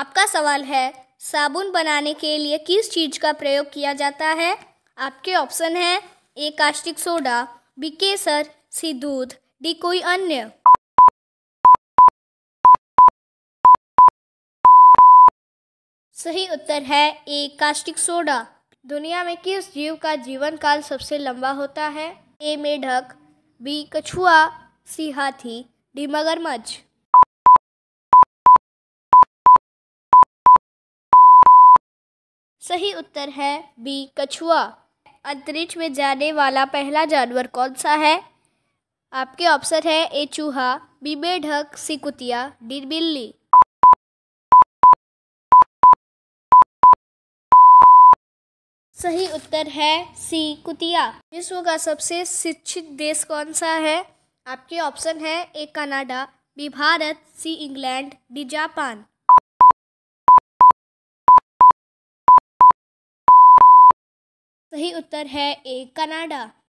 आपका सवाल है साबुन बनाने के लिए किस चीज़ का प्रयोग किया जाता है आपके ऑप्शन है ए कास्टिक सोडा बी केसर सी दूध डी कोई अन्य सही उत्तर है ए कास्टिक सोडा दुनिया में किस जीव का जीवन काल सबसे लंबा होता है ए मेढक बी कछुआ सी हाथी डी मगरमच्छ सही उत्तर है बी कछुआ अंतरिक्ष में जाने वाला पहला जानवर कौन सा है आपके ऑप्शन है ए चूहा बी बेढक सी कुतिया डी बिल्ली सही उत्तर है सी कुतिया विश्व का सबसे शिक्षित देश कौन सा है आपके ऑप्शन है A Canada B Bharat C England D Japan सही उत्तर है ए कनाडा